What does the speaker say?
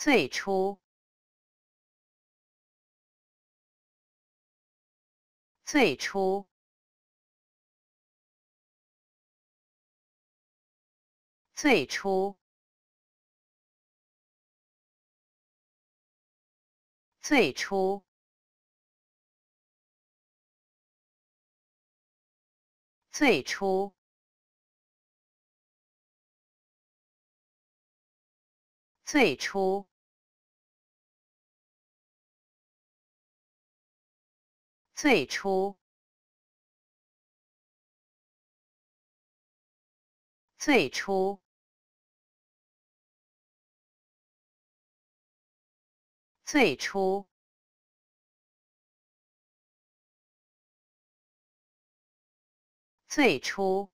最初，最初，最初，最初，最初。最初。最初，最初，最初，最初。